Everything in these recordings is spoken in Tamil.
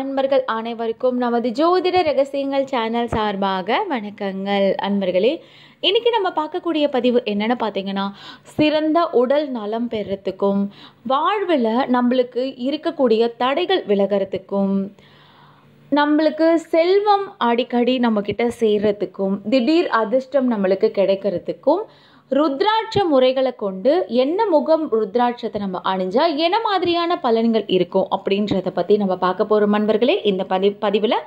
அன்பர்கள் அனைவருக்கும் நமது ஜோதிட ரகசியங்கள் சேனல் சார்பாக வணக்கங்கள் அன்பர்களே இன்றைக்கி நம்ம பார்க்கக்கூடிய பதிவு என்னென்னு பார்த்தீங்கன்னா சிறந்த உடல் நலம் பெறத்துக்கும் வாழ்வில் நம்மளுக்கு இருக்கக்கூடிய தடைகள் விலகிறதுக்கும் நம்மளுக்கு செல்வம் அடிக்கடி நம்மக்கிட்ட சேர்கிறதுக்கும் திடீர் அதிர்ஷ்டம் நம்மளுக்கு கிடைக்கிறதுக்கும் ருத்ராட்ச முறைகளை கொண்டு என்ன முகம் ருத்ராட்சத்தை நம்ம அணிஞ்சால் என்ன மாதிரியான பலன்கள் இருக்கும் அப்படின்றத பற்றி நம்ம பார்க்க போகிற நண்பர்களே இந்த பதிவு பதிவில்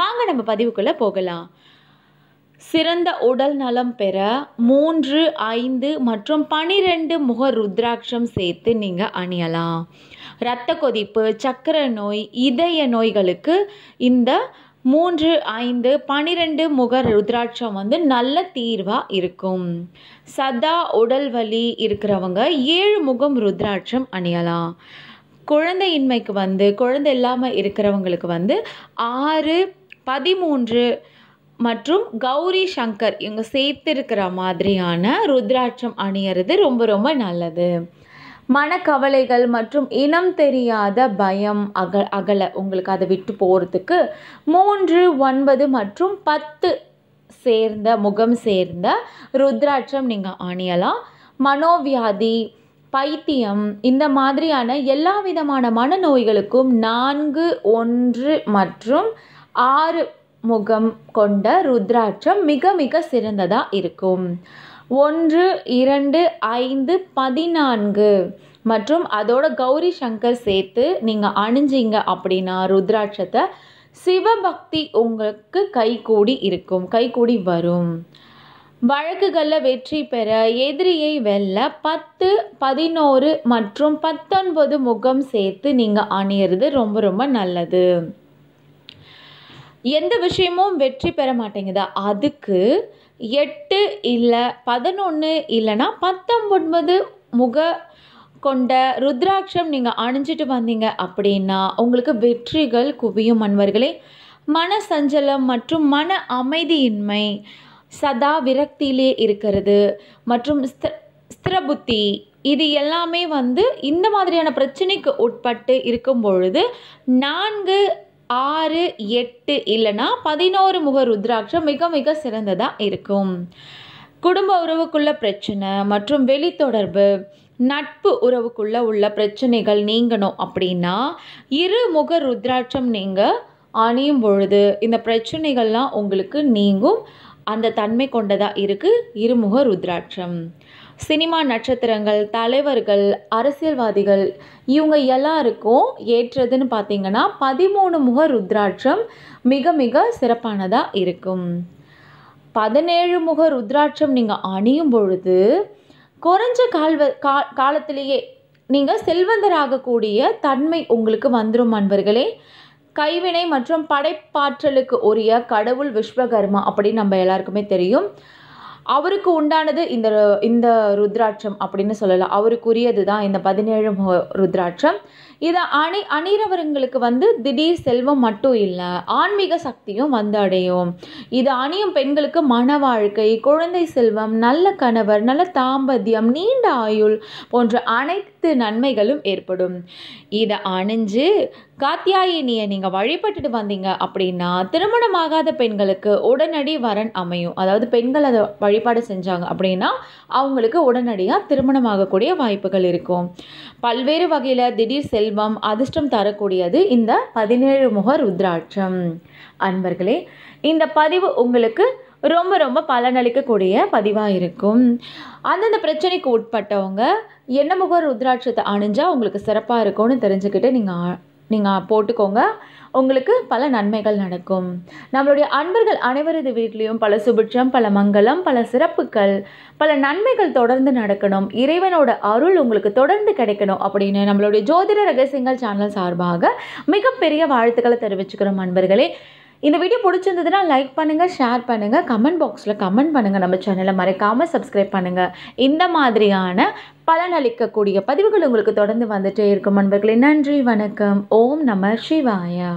வாங்க நம்ம பதிவுக்குள்ளே போகலாம் சிறந்த உடல் நலம் பெற மூன்று ஐந்து மற்றும் பனிரெண்டு முக ருத்ராட்சம் சேர்த்து நீங்கள் அணியலாம் இரத்த கொதிப்பு சக்கர நோய் இதய நோய்களுக்கு இந்த மூன்று ஐந்து பனிரெண்டு முக ருத்ராட்சம் வந்து நல்ல தீர்வாக இருக்கும் சதா உடல் வலி இருக்கிறவங்க ஏழு முகம் ருத்ராட்சம் அணியலாம் குழந்தையின்மைக்கு வந்து குழந்தை இல்லாமல் இருக்கிறவங்களுக்கு வந்து ஆறு பதிமூன்று மற்றும் கௌரி சங்கர் இவங்க சேர்த்து இருக்கிற மாதிரியான ருத்ராட்சம் அணியறது ரொம்ப ரொம்ப நல்லது மனக்கவலைகள் மற்றும் இனம் தெரியாத பயம் அக அகல உங்களுக்கு அதை விட்டு போகிறதுக்கு மூன்று ஒன்பது மற்றும் பத்து சேர்ந்த முகம் சேர்ந்த ருத்ராட்சம் நீங்கள் அணியலாம் மனோவியாதி பைத்தியம் இந்த மாதிரியான எல்லா விதமான மனநோய்களுக்கும் நான்கு ஒன்று மற்றும் ஆறு முகம் கொண்ட ருத்ராட்சம் மிக மிக சிறந்ததாக இருக்கும் ஒன்று இரண்டு ஐந்து பதினான்கு மற்றும் அதோட கௌரி சங்கர் சேர்த்து நீங்கள் அணிஞ்சிங்க அப்படின்னா ருத்ராட்சத்தை சிவபக்தி உங்களுக்கு கூடி இருக்கும் கூடி வரும் வழக்குகளில் வெற்றி பெற எதிரியை வெல்ல பத்து பதினோரு மற்றும் பத்தொன்பது முகம் சேர்த்து நீங்கள் அணியிறது ரொம்ப ரொம்ப நல்லது எந்த விஷயமும் வெற்றி பெற மாட்டேங்குதா அதுக்கு எட்டு இல்லை பதினொன்று இல்லைன்னா பத்தொன்பது முக கொண்ட ருத்ராட்சம் நீங்கள் அணிஞ்சிட்டு வந்தீங்க அப்படின்னா உங்களுக்கு வெற்றிகள் குவியும் அன்பர்களே மன சஞ்சலம் மற்றும் மன அமைதியின்மை சதா விரக்தியிலே இருக்கிறது மற்றும் ஸ்திரபுத்தி இது எல்லாமே வந்து இந்த மாதிரியான பிரச்சனைக்கு உட்பட்டு இருக்கும் பொழுது நான்கு ஆறு எட்டு இல்லைனா பதினோரு முக ருத்ராட்சம் மிக மிக சிறந்ததாக இருக்கும் குடும்ப உறவுக்குள்ள பிரச்சனை மற்றும் வெளி தொடர்பு நட்பு உறவுக்குள்ளே உள்ள பிரச்சனைகள் நீங்கணும் அப்படின்னா இரு முக ருத்ராட்சம் நீங்கள் அணியும் பொழுது இந்த பிரச்சனைகள்லாம் உங்களுக்கு நீங்கும் அந்த தன்மை கொண்டதாக இருக்குது இருமுக ருத்ராட்சம் சினிமா நட்சத்திரங்கள் தலைவர்கள் அரசியல்வாதிகள் இவங்க எல்லாருக்கும் ஏற்றதுன்னு பார்த்தீங்கன்னா பதிமூணு முக ருத்ராட்சம் மிக மிக சிறப்பானதாக இருக்கும் பதினேழு முக ருத்ராட்சம் நீங்கள் அணியும் பொழுது குறைஞ்ச கால்வ கா காலத்திலேயே நீங்கள் செல்வந்தராகக்கூடிய தன்மை உங்களுக்கு வந்துடும் அன்பர்களே கைவினை மற்றும் படைப்பாற்றலுக்கு உரிய கடவுள் விஸ்வகர்மா அப்படின்னு நம்ம எல்லாருக்குமே தெரியும் அவருக்கு உண்டானது இந்த இந்த ருத்ராட்சம் அப்படின்னு சொல்லலாம் அவருக்குரியது தான் இந்த பதினேழு ருத்ராட்சம் இதை அணி அணிகிறவர்களுக்கு வந்து திடீர் செல்வம் மட்டும் இல்லை ஆன்மீக சக்தியும் வந்து அடையும் இது அணியும் பெண்களுக்கு மன வாழ்க்கை குழந்தை செல்வம் நல்ல கணவர் நல்ல தாம்பத்தியம் நீண்ட ஆயுள் போன்ற அனைத்து நன்மைகளும் ஏற்படும் இதை அணிஞ்சு காத்தியாயினியை நீங்கள் வழிபட்டுட்டு வந்தீங்க அப்படின்னா திருமணமாகாத பெண்களுக்கு உடனடி வரன் அமையும் அதாவது பெண்கள் அதை வழி வழிபாடு செஞ்சாங்க அப்படின்னா அவங்களுக்கு உடனடியாக திருமணம் ஆகக்கூடிய வாய்ப்புகள் இருக்கும் பல்வேறு வகையில் திடீர் செல்வம் அதிர்ஷ்டம் தரக்கூடியது இந்த பதினேழு முக ருத்ராட்சம் அன்பர்களே இந்த பதிவு உங்களுக்கு ரொம்ப ரொம்ப பலனளிக்கக்கூடிய பதிவாக இருக்கும் அந்தந்த பிரச்சனைக்கு உட்பட்டவங்க என்ன முக ருத்ராட்சத்தை அணிஞ்சால் உங்களுக்கு சிறப்பாக இருக்கும்னு தெரிஞ்சுக்கிட்டு நீங்கள் நீங்கள் போட்டுக்கோங்க உங்களுக்கு பல நன்மைகள் நடக்கும் நம்மளுடைய அன்பர்கள் அனைவரது வீட்லேயும் பல சுபிட்சம் பல மங்களம் பல சிறப்புகள் பல நன்மைகள் தொடர்ந்து நடக்கணும் இறைவனோட அருள் உங்களுக்கு தொடர்ந்து கிடைக்கணும் அப்படின்னு நம்மளுடைய ஜோதிட ரகசியங்கள் சேனல் சார்பாக மிகப்பெரிய வாழ்த்துக்களை தெரிவிச்சுக்கிறோம் அன்பர்களே இந்த வீடியோ பிடிச்சிருந்ததுன்னா லைக் பண்ணுங்கள் ஷேர் பண்ணுங்கள் கமெண்ட் பாக்ஸில் கமெண்ட் பண்ணுங்கள் நம்ம சேனலை மறைக்காமல் சப்ஸ்கிரைப் பண்ணுங்கள் இந்த மாதிரியான பலனளிக்கக்கூடிய பதிவுகள் உங்களுக்கு தொடர்ந்து வந்துகிட்டே இருக்கும் நண்பர்களே நன்றி வணக்கம் ஓம் நம சிவாயா